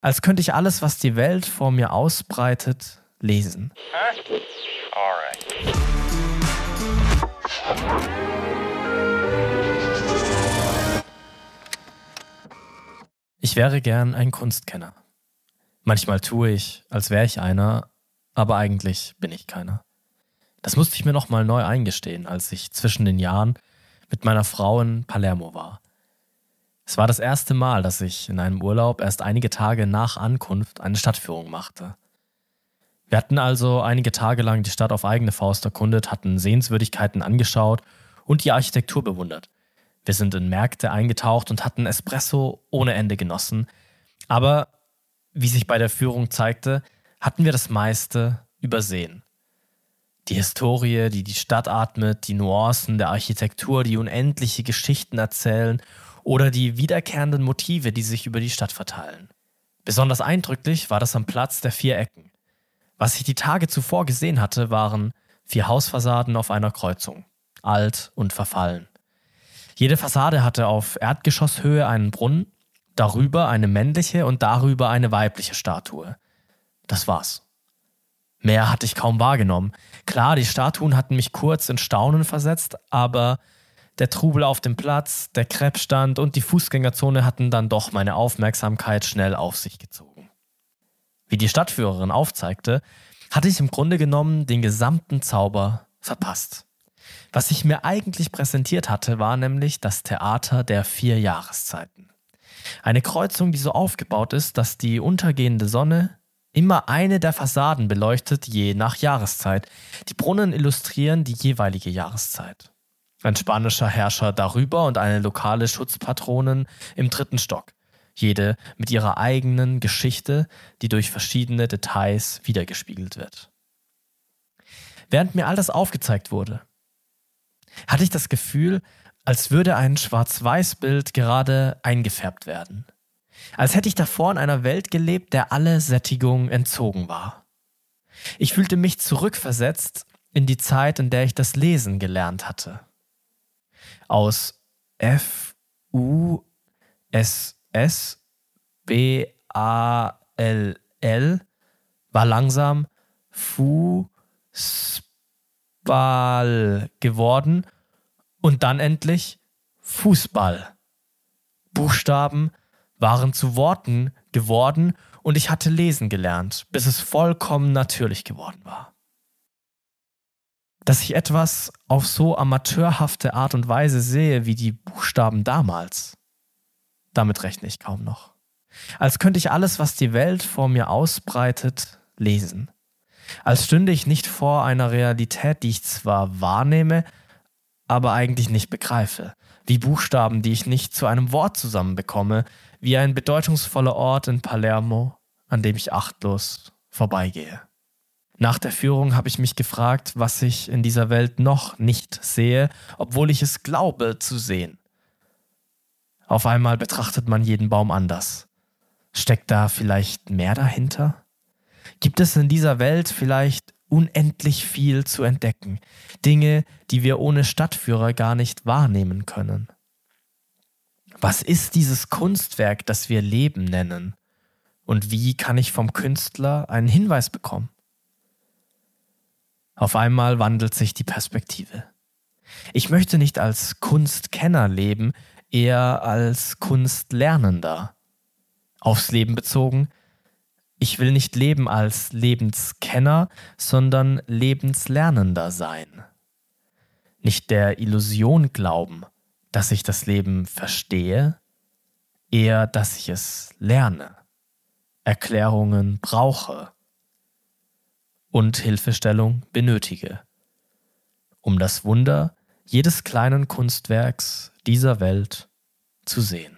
Als könnte ich alles, was die Welt vor mir ausbreitet, lesen. Ich wäre gern ein Kunstkenner. Manchmal tue ich, als wäre ich einer, aber eigentlich bin ich keiner. Das musste ich mir nochmal neu eingestehen, als ich zwischen den Jahren mit meiner Frau in Palermo war. Es war das erste Mal, dass ich in einem Urlaub erst einige Tage nach Ankunft eine Stadtführung machte. Wir hatten also einige Tage lang die Stadt auf eigene Faust erkundet, hatten Sehenswürdigkeiten angeschaut und die Architektur bewundert. Wir sind in Märkte eingetaucht und hatten Espresso ohne Ende genossen. Aber, wie sich bei der Führung zeigte, hatten wir das meiste übersehen. Die Historie, die die Stadt atmet, die Nuancen der Architektur, die unendliche Geschichten erzählen oder die wiederkehrenden Motive, die sich über die Stadt verteilen. Besonders eindrücklich war das am Platz der vier Ecken. Was ich die Tage zuvor gesehen hatte, waren vier Hausfassaden auf einer Kreuzung, alt und verfallen. Jede Fassade hatte auf Erdgeschosshöhe einen Brunnen, darüber eine männliche und darüber eine weibliche Statue. Das war's. Mehr hatte ich kaum wahrgenommen. Klar, die Statuen hatten mich kurz in Staunen versetzt, aber der Trubel auf dem Platz, der Kreppstand und die Fußgängerzone hatten dann doch meine Aufmerksamkeit schnell auf sich gezogen. Wie die Stadtführerin aufzeigte, hatte ich im Grunde genommen den gesamten Zauber verpasst. Was ich mir eigentlich präsentiert hatte, war nämlich das Theater der vier Jahreszeiten. Eine Kreuzung, die so aufgebaut ist, dass die untergehende Sonne immer eine der Fassaden beleuchtet, je nach Jahreszeit. Die Brunnen illustrieren die jeweilige Jahreszeit ein spanischer Herrscher darüber und eine lokale Schutzpatronin im dritten Stock, jede mit ihrer eigenen Geschichte, die durch verschiedene Details wiedergespiegelt wird. Während mir all das aufgezeigt wurde, hatte ich das Gefühl, als würde ein Schwarz-Weiß-Bild gerade eingefärbt werden. Als hätte ich davor in einer Welt gelebt, der alle Sättigung entzogen war. Ich fühlte mich zurückversetzt in die Zeit, in der ich das Lesen gelernt hatte aus F, U, S, S, B, A, L, L, war langsam Fu, Spal geworden und dann endlich Fußball. Buchstaben waren zu Worten geworden und ich hatte lesen gelernt, bis es vollkommen natürlich geworden war dass ich etwas auf so amateurhafte Art und Weise sehe wie die Buchstaben damals. Damit rechne ich kaum noch. Als könnte ich alles, was die Welt vor mir ausbreitet, lesen. Als stünde ich nicht vor einer Realität, die ich zwar wahrnehme, aber eigentlich nicht begreife. Wie Buchstaben, die ich nicht zu einem Wort zusammenbekomme, wie ein bedeutungsvoller Ort in Palermo, an dem ich achtlos vorbeigehe. Nach der Führung habe ich mich gefragt, was ich in dieser Welt noch nicht sehe, obwohl ich es glaube zu sehen. Auf einmal betrachtet man jeden Baum anders. Steckt da vielleicht mehr dahinter? Gibt es in dieser Welt vielleicht unendlich viel zu entdecken, Dinge, die wir ohne Stadtführer gar nicht wahrnehmen können? Was ist dieses Kunstwerk, das wir Leben nennen? Und wie kann ich vom Künstler einen Hinweis bekommen? Auf einmal wandelt sich die Perspektive. Ich möchte nicht als Kunstkenner leben, eher als Kunstlernender. Aufs Leben bezogen, ich will nicht leben als Lebenskenner, sondern Lebenslernender sein. Nicht der Illusion glauben, dass ich das Leben verstehe, eher dass ich es lerne, Erklärungen brauche, und Hilfestellung benötige, um das Wunder jedes kleinen Kunstwerks dieser Welt zu sehen.